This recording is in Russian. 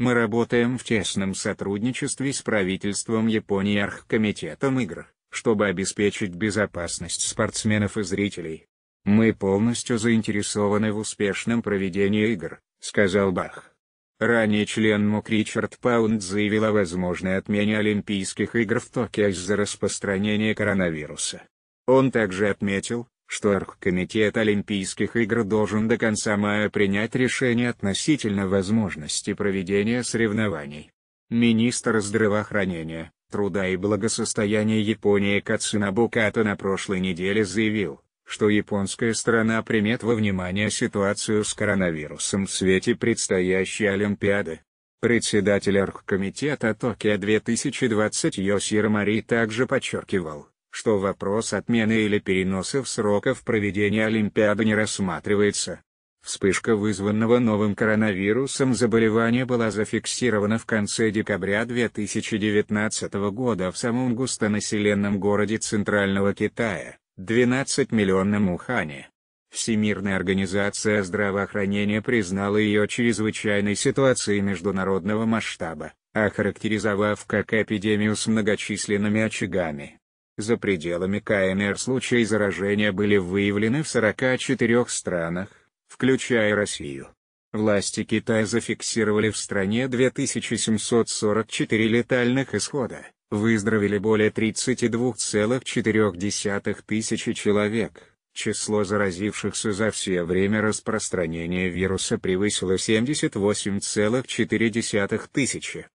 Мы работаем в тесном сотрудничестве с правительством Японии и Архкомитетом игр, чтобы обеспечить безопасность спортсменов и зрителей. Мы полностью заинтересованы в успешном проведении игр, сказал Бах. Ранее член МОК Ричард Паунд заявил о возможной отмене Олимпийских игр в Токио из-за распространения коронавируса. Он также отметил, что Оргкомитет Олимпийских игр должен до конца мая принять решение относительно возможности проведения соревнований. Министр здравоохранения, труда и благосостояния Японии Кацунабу Като на прошлой неделе заявил, что японская страна примет во внимание ситуацию с коронавирусом в свете предстоящей Олимпиады. Председатель Оргкомитета Токио 2020 Йосиро Мари также подчеркивал, что вопрос отмены или переноса сроков проведения Олимпиады не рассматривается. Вспышка вызванного новым коронавирусом заболевания была зафиксирована в конце декабря 2019 года в самом густонаселенном городе Центрального Китая, 12-миллионном Ухане. Всемирная организация здравоохранения признала ее чрезвычайной ситуацией международного масштаба, охарактеризовав как эпидемию с многочисленными очагами за пределами КНР случаи заражения были выявлены в 44 странах, включая Россию. Власти Китая зафиксировали в стране 2744 летальных исхода, выздоровели более 32,4 тысячи человек. Число заразившихся за все время распространения вируса превысило 78,4 тысячи.